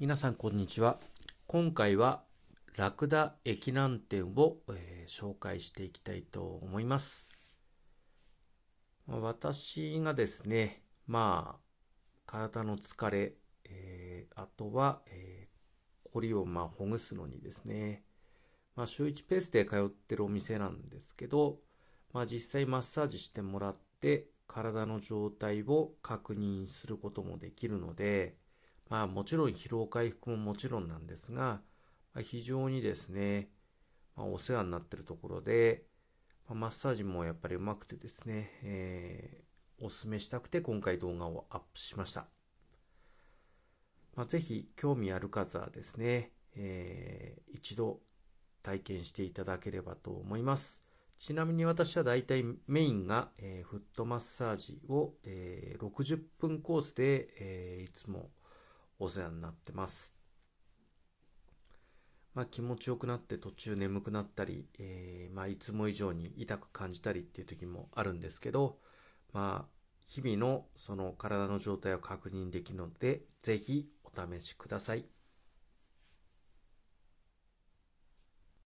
皆さんこんにちは今回はラクダ駅南店を、えー、紹介していきたいと思います私がですねまあ体の疲れ、えー、あとは、えー、りをまあほぐすのにですね、まあ、週1ペースで通ってるお店なんですけど、まあ、実際マッサージしてもらって体の状態を確認することもできるので、まあもちろん疲労回復ももちろんなんですが、まあ、非常にですね、まあ、お世話になってるところで、まあ、マッサージもやっぱりうまくてですね、えー、おすすめしたくて今回動画をアップしました。まあ、ぜひ興味ある方はですね、えー、一度体験していただければと思います。ちなみに私はだいたいメインが、えー、フットマッサージを、えー、60分コースで、えー、いつもお世話になってます。まあ、気持ちよくなって途中眠くなったり、えー、まあ、いつも以上に痛く感じたりっていう時もあるんですけど、まあ、日々のその体の状態を確認できるので、ぜひお試しください。